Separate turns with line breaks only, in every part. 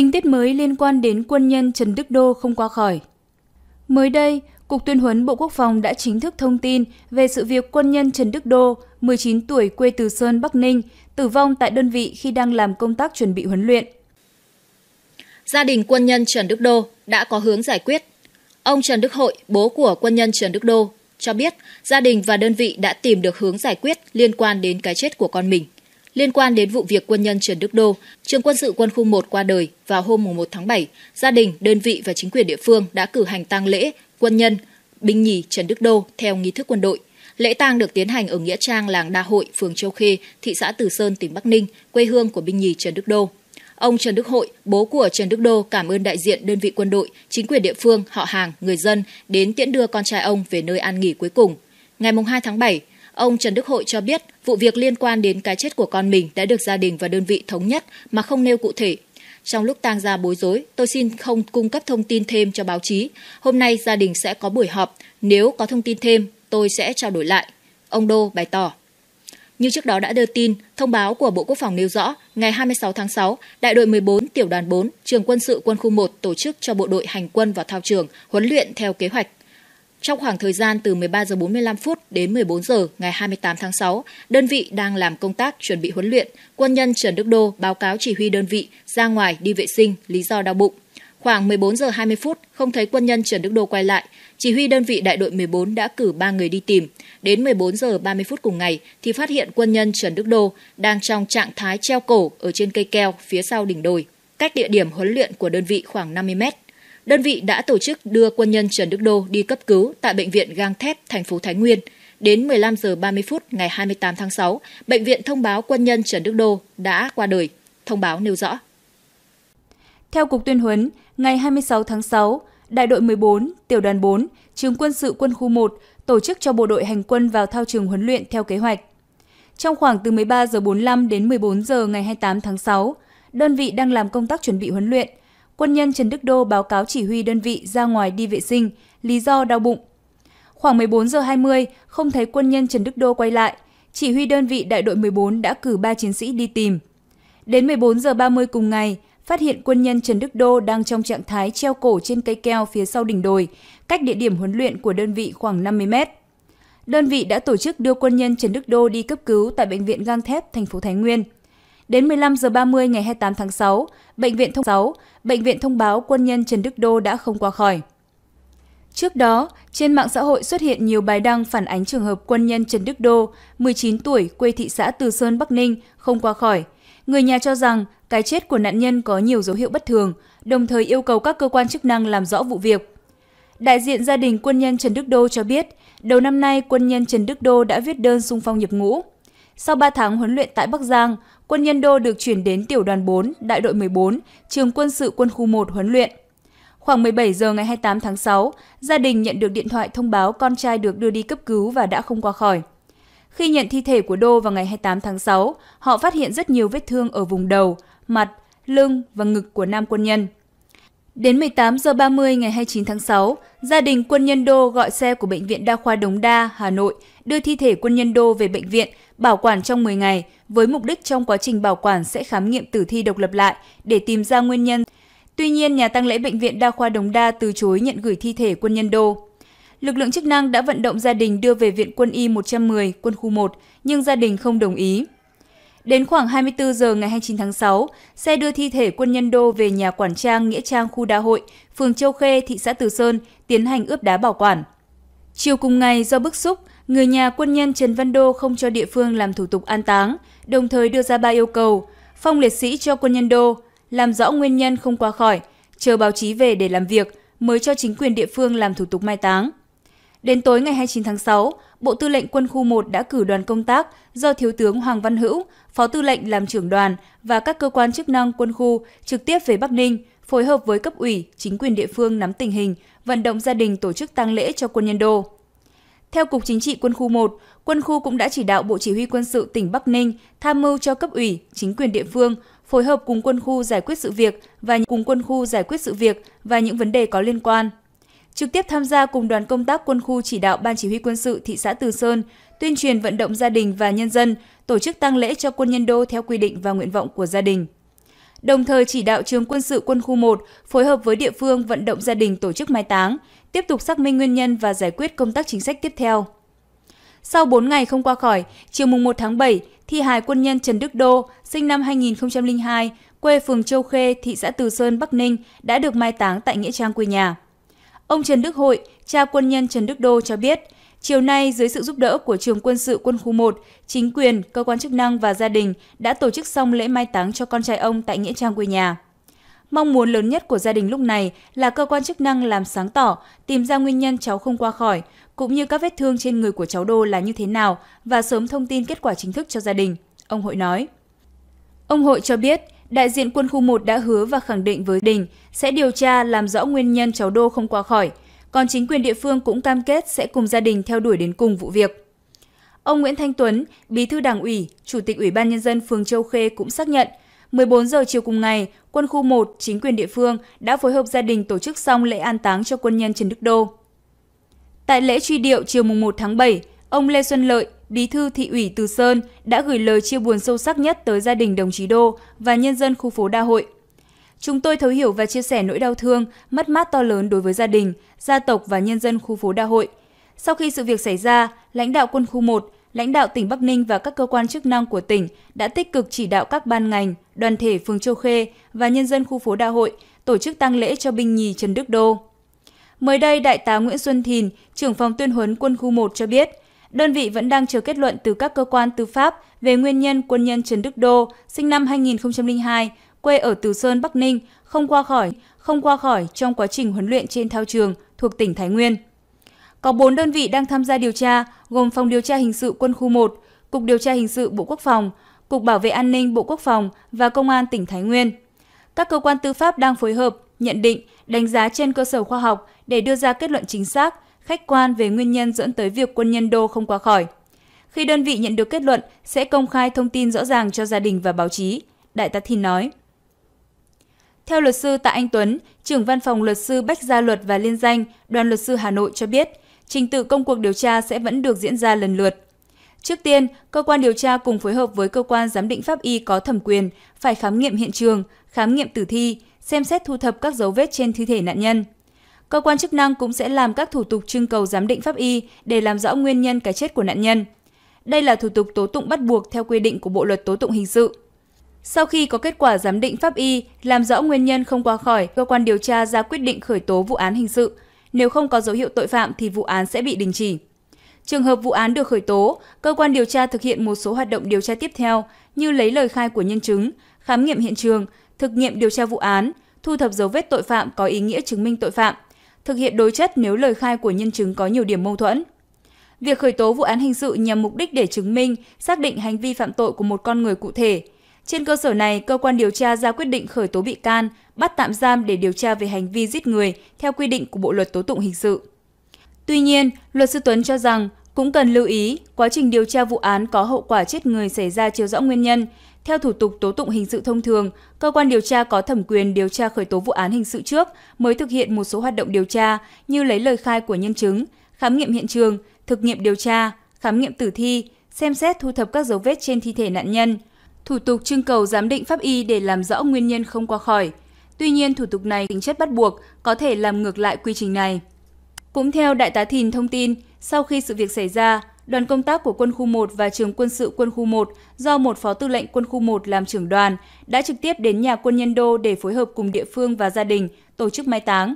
Tình tiết mới liên quan đến quân nhân Trần Đức Đô không qua khỏi. Mới đây, Cục Tuyên huấn Bộ Quốc phòng đã chính thức thông tin về sự việc quân nhân Trần Đức Đô, 19 tuổi quê Từ Sơn, Bắc Ninh, tử vong tại đơn vị khi đang làm công tác chuẩn bị huấn luyện. Gia đình quân nhân Trần Đức Đô đã có hướng giải quyết. Ông
Trần Đức Hội, bố của quân nhân Trần Đức Đô, cho biết gia đình và đơn vị đã tìm được hướng giải quyết liên quan đến cái chết của con mình – Liên quan đến vụ việc quân nhân Trần Đức Đô, trường quân sự quân khu 1 qua đời vào hôm 1 tháng 7, gia đình, đơn vị và chính quyền địa phương đã cử hành tang lễ quân nhân binh nhì Trần Đức Đô theo nghi thức quân đội. Lễ tang được tiến hành ở nghĩa trang làng Đa Hội, phường Châu Khê, thị xã Từ Sơn, tỉnh Bắc Ninh, quê hương của binh nhì Trần Đức Đô. Ông Trần Đức Hội, bố của Trần Đức Đô cảm ơn đại diện đơn vị quân đội, chính quyền địa phương, họ hàng, người dân đến tiễn đưa con trai ông về nơi an nghỉ cuối cùng. Ngày 2 tháng 7, ông Trần Đức Hội cho biết Vụ việc liên quan đến cái chết của con mình đã được gia đình và đơn vị thống nhất mà không nêu cụ thể. Trong lúc tang gia bối rối, tôi xin không cung cấp thông tin thêm cho báo chí. Hôm nay gia đình sẽ có buổi họp, nếu có thông tin thêm, tôi sẽ trao đổi lại. Ông Đô bày tỏ. Như trước đó đã đưa tin, thông báo của Bộ Quốc phòng nêu rõ, ngày 26 tháng 6, Đại đội 14 Tiểu đoàn 4, Trường quân sự quân khu 1 tổ chức cho bộ đội hành quân vào thao trường, huấn luyện theo kế hoạch trong khoảng thời gian từ 13 giờ 45 phút đến 14 giờ ngày 28 tháng 6, đơn vị đang làm công tác chuẩn bị huấn luyện. Quân nhân Trần Đức Đô báo cáo chỉ huy đơn vị ra ngoài đi vệ sinh lý do đau bụng. Khoảng 14 giờ 20 phút, không thấy quân nhân Trần Đức Đô quay lại, chỉ huy đơn vị đại đội 14 đã cử 3 người đi tìm. Đến 14 giờ 30 phút cùng ngày thì phát hiện quân nhân Trần Đức Đô đang trong trạng thái treo cổ ở trên cây keo phía sau đỉnh đồi, cách địa điểm huấn luyện của đơn vị khoảng 50 mét. Đơn vị đã tổ chức đưa quân nhân Trần Đức Đô đi cấp cứu tại bệnh viện Gang Thép, thành phố Thái Nguyên. Đến 15 giờ 30 phút ngày 28 tháng 6, bệnh viện thông báo quân nhân Trần Đức Đô đã qua đời. Thông báo nêu rõ.
Theo Cục Tuyên huấn, ngày 26 tháng 6, Đại đội 14, Tiểu đoàn 4, Trường quân sự quân khu 1 tổ chức cho bộ đội hành quân vào thao trường huấn luyện theo kế hoạch. Trong khoảng từ 13 giờ 45 đến 14 giờ ngày 28 tháng 6, đơn vị đang làm công tác chuẩn bị huấn luyện, quân nhân Trần Đức Đô báo cáo chỉ huy đơn vị ra ngoài đi vệ sinh, lý do đau bụng. Khoảng 14 giờ 20, không thấy quân nhân Trần Đức Đô quay lại, chỉ huy đơn vị đại đội 14 đã cử 3 chiến sĩ đi tìm. Đến 14 giờ 30 cùng ngày, phát hiện quân nhân Trần Đức Đô đang trong trạng thái treo cổ trên cây keo phía sau đỉnh đồi, cách địa điểm huấn luyện của đơn vị khoảng 50 mét. Đơn vị đã tổ chức đưa quân nhân Trần Đức Đô đi cấp cứu tại bệnh viện Gang Thép, thành phố Thái Nguyên. Đến 15 giờ 30 ngày 28 tháng 6, bệnh viện thông 6, bệnh viện thông báo quân nhân Trần Đức Đô đã không qua khỏi. Trước đó, trên mạng xã hội xuất hiện nhiều bài đăng phản ánh trường hợp quân nhân Trần Đức Đô, 19 tuổi, quê thị xã Từ Sơn, Bắc Ninh, không qua khỏi. Người nhà cho rằng cái chết của nạn nhân có nhiều dấu hiệu bất thường, đồng thời yêu cầu các cơ quan chức năng làm rõ vụ việc. Đại diện gia đình quân nhân Trần Đức Đô cho biết, đầu năm nay quân nhân Trần Đức Đô đã viết đơn xung phong nhập ngũ. Sau 3 tháng huấn luyện tại Bắc Giang, quân nhân đô được chuyển đến tiểu đoàn 4, đại đội 14, trường quân sự quân khu 1 huấn luyện. Khoảng 17 giờ ngày 28 tháng 6, gia đình nhận được điện thoại thông báo con trai được đưa đi cấp cứu và đã không qua khỏi. Khi nhận thi thể của Đô vào ngày 28 tháng 6, họ phát hiện rất nhiều vết thương ở vùng đầu, mặt, lưng và ngực của nam quân nhân. Đến 18 giờ 30 ngày 29 tháng 6, gia đình quân nhân Đô gọi xe của Bệnh viện Đa khoa Đống Đa, Hà Nội đưa thi thể quân nhân Đô về bệnh viện bảo quản trong 10 ngày với mục đích trong quá trình bảo quản sẽ khám nghiệm tử thi độc lập lại để tìm ra nguyên nhân. Tuy nhiên, nhà tang lễ Bệnh viện Đa khoa Đồng Đa từ chối nhận gửi thi thể quân nhân đô. Lực lượng chức năng đã vận động gia đình đưa về Viện Quân y 110, Quân khu 1, nhưng gia đình không đồng ý. Đến khoảng 24 giờ ngày 29 tháng 6, xe đưa thi thể quân nhân đô về nhà quản trang Nghĩa Trang khu đa hội, phường Châu Khê, thị xã Từ Sơn, tiến hành ướp đá bảo quản. Chiều cùng ngày do bức xúc, người nhà quân nhân Trần Văn Đô không cho địa phương làm thủ tục an táng, đồng thời đưa ra ba yêu cầu, phong liệt sĩ cho quân nhân Đô, làm rõ nguyên nhân không qua khỏi, chờ báo chí về để làm việc mới cho chính quyền địa phương làm thủ tục mai táng. Đến tối ngày 29 tháng 6, Bộ Tư lệnh Quân khu 1 đã cử đoàn công tác do Thiếu tướng Hoàng Văn Hữu, Phó Tư lệnh làm trưởng đoàn và các cơ quan chức năng quân khu trực tiếp về Bắc Ninh, phối hợp với cấp ủy, chính quyền địa phương nắm tình hình, vận động gia đình tổ chức tang lễ cho quân nhân đô. Theo Cục Chính trị Quân khu 1, Quân khu cũng đã chỉ đạo Bộ Chỉ huy Quân sự tỉnh Bắc Ninh tham mưu cho cấp ủy, chính quyền địa phương phối hợp cùng quân khu giải quyết sự việc và cùng quân khu giải quyết sự việc và những vấn đề có liên quan. Trực tiếp tham gia cùng đoàn công tác quân khu chỉ đạo Ban Chỉ huy Quân sự thị xã Từ Sơn tuyên truyền vận động gia đình và nhân dân tổ chức tang lễ cho quân nhân đô theo quy định và nguyện vọng của gia đình đồng thời chỉ đạo trường quân sự quân khu 1 phối hợp với địa phương vận động gia đình tổ chức mai táng, tiếp tục xác minh nguyên nhân và giải quyết công tác chính sách tiếp theo. Sau 4 ngày không qua khỏi, chiều mùng 1 tháng 7, thi hài quân nhân Trần Đức Đô, sinh năm 2002, quê phường Châu Khê, thị xã Từ Sơn, Bắc Ninh, đã được mai táng tại Nghĩa Trang quê nhà. Ông Trần Đức Hội, cha quân nhân Trần Đức Đô cho biết, chiều nay dưới sự giúp đỡ của trường quân sự quân khu 1, chính quyền, cơ quan chức năng và gia đình đã tổ chức xong lễ mai táng cho con trai ông tại Nghĩa Trang quê nhà. Mong muốn lớn nhất của gia đình lúc này là cơ quan chức năng làm sáng tỏ, tìm ra nguyên nhân cháu không qua khỏi, cũng như các vết thương trên người của cháu Đô là như thế nào và sớm thông tin kết quả chính thức cho gia đình, ông Hội nói. Ông Hội cho biết, đại diện quân khu 1 đã hứa và khẳng định với đình sẽ điều tra làm rõ nguyên nhân cháu Đô không qua khỏi, còn chính quyền địa phương cũng cam kết sẽ cùng gia đình theo đuổi đến cùng vụ việc. Ông Nguyễn Thanh Tuấn, Bí thư Đảng ủy, Chủ tịch Ủy ban nhân dân phường Châu Khê cũng xác nhận 14 giờ chiều cùng ngày, quân khu 1, chính quyền địa phương đã phối hợp gia đình tổ chức xong lễ an táng cho quân nhân Trần Đức Đô. Tại lễ truy điệu chiều mùng 1 tháng 7, ông Lê Xuân Lợi, Bí thư thị ủy Từ Sơn đã gửi lời chia buồn sâu sắc nhất tới gia đình đồng chí Đô và nhân dân khu phố Đa Hội. Chúng tôi thấu hiểu và chia sẻ nỗi đau thương, mất mát to lớn đối với gia đình, gia tộc và nhân dân khu phố Đa Hội. Sau khi sự việc xảy ra, lãnh đạo quân khu 1, lãnh đạo tỉnh Bắc Ninh và các cơ quan chức năng của tỉnh đã tích cực chỉ đạo các ban ngành, đoàn thể phường Châu Khê và nhân dân khu phố Đa Hội tổ chức tang lễ cho binh nhì Trần Đức Đô. Mới đây, Đại tá Nguyễn Xuân Thìn, trưởng phòng tuyên huấn quân khu 1 cho biết, đơn vị vẫn đang chờ kết luận từ các cơ quan tư pháp về nguyên nhân quân nhân Trần Đức Đô, sinh năm 2002, quê ở Từ Sơn, Bắc Ninh, không qua khỏi, không qua khỏi trong quá trình huấn luyện trên thao trường thuộc tỉnh Thái Nguyên. Có 4 đơn vị đang tham gia điều tra, gồm Phòng điều tra hình sự Quân khu 1, Cục điều tra hình sự Bộ Quốc phòng, Cục Bảo vệ An ninh Bộ Quốc phòng và Công an tỉnh Thái Nguyên. Các cơ quan tư pháp đang phối hợp, nhận định, đánh giá trên cơ sở khoa học để đưa ra kết luận chính xác, khách quan về nguyên nhân dẫn tới việc quân nhân đô không qua khỏi. Khi đơn vị nhận được kết luận, sẽ công khai thông tin rõ ràng cho gia đình và báo chí, Đại tá Thìn nói. Theo luật sư Tạ Anh Tuấn, trưởng văn phòng luật sư Bách Gia Luật và Liên Danh, đoàn luật sư Hà Nội cho biết, trình tự công cuộc điều tra sẽ vẫn được diễn ra lần lượt. Trước tiên, cơ quan điều tra cùng phối hợp với cơ quan giám định pháp y có thẩm quyền phải khám nghiệm hiện trường, khám nghiệm tử thi, xem xét thu thập các dấu vết trên thi thể nạn nhân. Cơ quan chức năng cũng sẽ làm các thủ tục trưng cầu giám định pháp y để làm rõ nguyên nhân cái chết của nạn nhân. Đây là thủ tục tố tụng bắt buộc theo quy định của Bộ luật tố tụng hình sự. Sau khi có kết quả giám định pháp y, làm rõ nguyên nhân không qua khỏi, cơ quan điều tra ra quyết định khởi tố vụ án hình sự, nếu không có dấu hiệu tội phạm thì vụ án sẽ bị đình chỉ. Trường hợp vụ án được khởi tố, cơ quan điều tra thực hiện một số hoạt động điều tra tiếp theo như lấy lời khai của nhân chứng, khám nghiệm hiện trường, thực nghiệm điều tra vụ án, thu thập dấu vết tội phạm có ý nghĩa chứng minh tội phạm, thực hiện đối chất nếu lời khai của nhân chứng có nhiều điểm mâu thuẫn. Việc khởi tố vụ án hình sự nhằm mục đích để chứng minh, xác định hành vi phạm tội của một con người cụ thể – trên cơ sở này, cơ quan điều tra ra quyết định khởi tố bị can, bắt tạm giam để điều tra về hành vi giết người theo quy định của Bộ luật tố tụng hình sự. Tuy nhiên, luật sư Tuấn cho rằng cũng cần lưu ý quá trình điều tra vụ án có hậu quả chết người xảy ra chưa rõ nguyên nhân. Theo thủ tục tố tụng hình sự thông thường, cơ quan điều tra có thẩm quyền điều tra khởi tố vụ án hình sự trước mới thực hiện một số hoạt động điều tra như lấy lời khai của nhân chứng, khám nghiệm hiện trường, thực nghiệm điều tra, khám nghiệm tử thi, xem xét thu thập các dấu vết trên thi thể nạn nhân – Thủ tục trưng cầu giám định pháp y để làm rõ nguyên nhân không qua khỏi. Tuy nhiên, thủ tục này tính chất bắt buộc, có thể làm ngược lại quy trình này. Cũng theo Đại tá Thìn thông tin, sau khi sự việc xảy ra, đoàn công tác của quân khu 1 và trường quân sự quân khu 1 do một phó tư lệnh quân khu 1 làm trưởng đoàn đã trực tiếp đến nhà quân nhân đô để phối hợp cùng địa phương và gia đình tổ chức mai táng.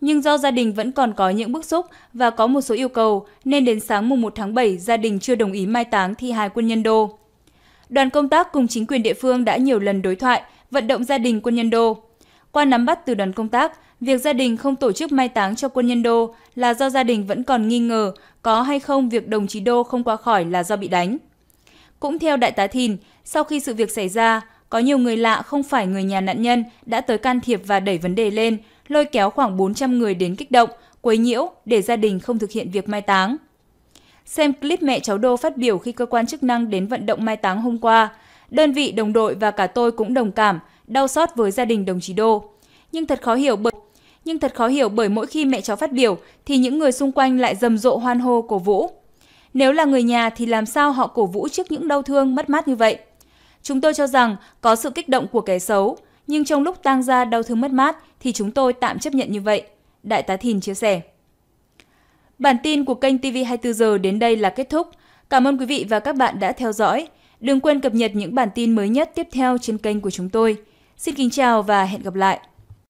Nhưng do gia đình vẫn còn có những bức xúc và có một số yêu cầu nên đến sáng mùng 1 tháng 7 gia đình chưa đồng ý mai táng thi hài quân nhân đô đoàn công tác cùng chính quyền địa phương đã nhiều lần đối thoại, vận động gia đình quân nhân đô. Qua nắm bắt từ đoàn công tác, việc gia đình không tổ chức mai táng cho quân nhân đô là do gia đình vẫn còn nghi ngờ có hay không việc đồng chí đô không qua khỏi là do bị đánh. Cũng theo đại tá Thìn, sau khi sự việc xảy ra, có nhiều người lạ không phải người nhà nạn nhân đã tới can thiệp và đẩy vấn đề lên, lôi kéo khoảng 400 người đến kích động, quấy nhiễu để gia đình không thực hiện việc mai táng xem clip mẹ cháu Đô phát biểu khi cơ quan chức năng đến vận động mai táng hôm qua. Đơn vị, đồng đội và cả tôi cũng đồng cảm, đau xót với gia đình đồng chí Đô. Nhưng thật khó hiểu bởi nhưng thật khó hiểu bởi mỗi khi mẹ cháu phát biểu thì những người xung quanh lại rầm rộ hoan hô cổ vũ. Nếu là người nhà thì làm sao họ cổ vũ trước những đau thương mất mát như vậy? Chúng tôi cho rằng có sự kích động của kẻ xấu, nhưng trong lúc tang ra đau thương mất mát thì chúng tôi tạm chấp nhận như vậy. Đại tá Thìn chia sẻ. Bản tin của kênh TV24 giờ đến đây là kết thúc. Cảm ơn quý vị và các bạn đã theo dõi. Đừng quên cập nhật những bản tin mới nhất tiếp theo trên kênh của chúng tôi. Xin kính chào và hẹn gặp lại!